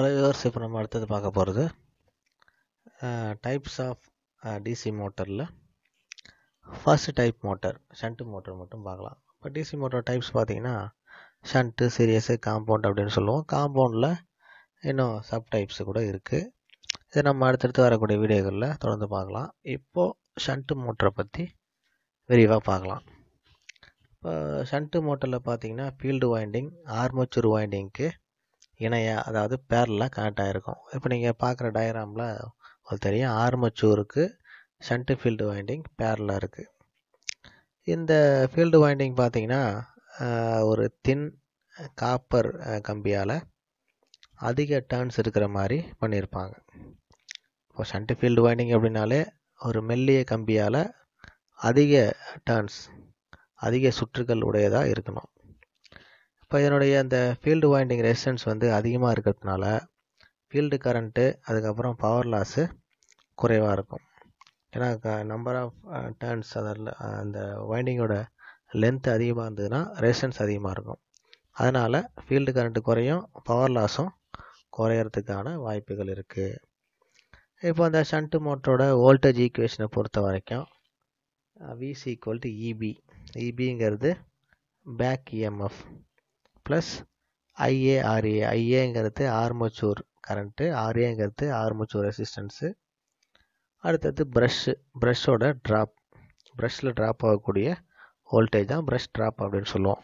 hello viewers இப்போ நம்ம அடுத்தது பார்க்க போகிறது டைப்ஸ் ஆஃப் டிசி மோட்டரில் first type motor shunt motor மட்டும் பார்க்கலாம் இப்போ டிசி மோட்டர் டைப்ஸ் பார்த்தீங்கன்னா ஷண்ட்டு சீரியஸு காம்பவுண்ட் அப்படின்னு சொல்லுவோம் காம்பவுண்டில் இன்னும் சப் டைப்ஸ் கூட இருக்குது இதை நம்ம அடுத்தடுத்து வரக்கூடிய வீடியோகளில் தொடர்ந்து பார்க்கலாம் இப்போது ஷண்ட்டு மோட்டரை பற்றி விரிவாக பார்க்கலாம் இப்போ ஷண்ட்டு மோட்டரில் பார்த்தீங்கன்னா ஃபீல்டு வைண்டிங் ஆர்மச்சூர் வைண்டிங்க்கு இணையாக அதாவது பேரலாக கனெக்ட் ஆகிருக்கும் இப்போ நீங்கள் பார்க்குற டயக்ராமில் உங்களுக்கு தெரியும் ஆர்மச்சூருக்கு சென்டர் ஃபீல்டு வைண்டிங் பேரலாக இருக்குது இந்த ஃபீல்டு வைண்டிங் பார்த்தீங்கன்னா ஒரு தின் காப்பர் கம்பியால் அதிக டேர்ன்ஸ் இருக்கிற மாதிரி பண்ணியிருப்பாங்க இப்போ சென்டர் ஃபீல்டு வைண்டிங் அப்படின்னாலே ஒரு மெல்லிய கம்பியால் அதிக டேர்ன்ஸ் அதிக சுற்றுகள் உடையதாக இருக்கணும் இப்போ இதனுடைய அந்த ஃபீல்டு வைண்டிங் ரெசிஸ்டன்ஸ் வந்து அதிகமாக இருக்கிறதுனால ஃபீல்டு கரண்ட்டு அதுக்கப்புறம் பவர் லாஸு குறைவாக இருக்கும் ஏன்னா நம்பர் ஆஃப் டேர்ன்ஸ் அதில் அந்த வைண்டிங்கோட லென்த் அதிகமாக இருந்ததுன்னா ரெசிஸ்டன்ஸ் அதிகமாக இருக்கும் அதனால் ஃபீல்டு கரண்ட்டு குறையும் பவர் லாஸும் குறையிறதுக்கான வாய்ப்புகள் இருக்குது இப்போ அந்த ஷண்ட் மோட்டரோட வோல்டேஜ் ஈக்குவேஷனை பொறுத்த வரைக்கும் விசி ஈக்குவல் டு இபி இபிங்கிறது பேக் இஎம்எஃப் ப்ளஸ் ஐஏஆர்ஏ ஐஏங்கிறது ஆர்மச்சூர் கரண்ட்டு ஆர்ஏங்கிறது ஆர்மச்சூர் ரெசிஸ்டன்ஸு அடுத்தது ப்ரஷ்ஷு ப்ரஷ்ஷோட ட்ராப் ப்ரஷ்ஷில் ட்ராப் ஆகக்கூடிய வோல்டேஜ் தான் ப்ரஷ் ட்ராப் அப்படின்னு சொல்லுவோம்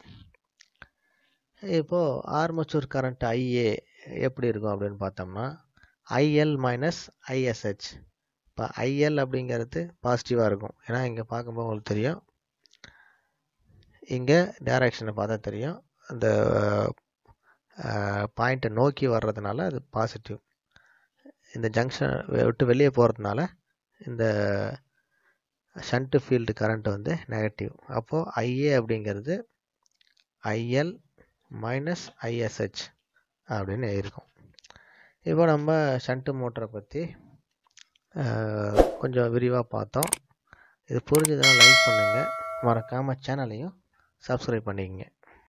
இப்போது ஆர்மச்சூர் கரண்ட் ஐஏ எப்படி இருக்கும் அப்படின்னு பார்த்தோம்னா ஐஎல் மைனஸ் ஐஎஸ்ஹெச் இப்போ ஐஎல் அப்படிங்கிறது பாசிட்டிவாக இருக்கும் ஏன்னா இங்கே பார்க்கும்போது உங்களுக்கு தெரியும் இங்கே டேரக்ஷனை பார்த்தா தெரியும் அந்த பாயிண்ட்டை நோக்கி வர்றதுனால அது பாசிட்டிவ் இந்த ஜங்ஷன் விட்டு வெளியே போகிறதுனால இந்த ஷண்ட்டு ஃபீல்டு கரண்ட் வந்து நெகட்டிவ் அப்போது ஐஏ அப்படிங்கிறது ஐஎல் மைனஸ் ஐஎஸ்ஹெச் அப்படின்னு இருக்கும் இப்போ நம்ம ஷண்ட்டு மோட்டரை பற்றி கொஞ்சம் விரிவாக பார்த்தோம் இது புரிஞ்சதுன்னா லைக் பண்ணுங்கள் மறக்காமல் சேனலையும் சப்ஸ்கிரைப் பண்ணிக்கங்க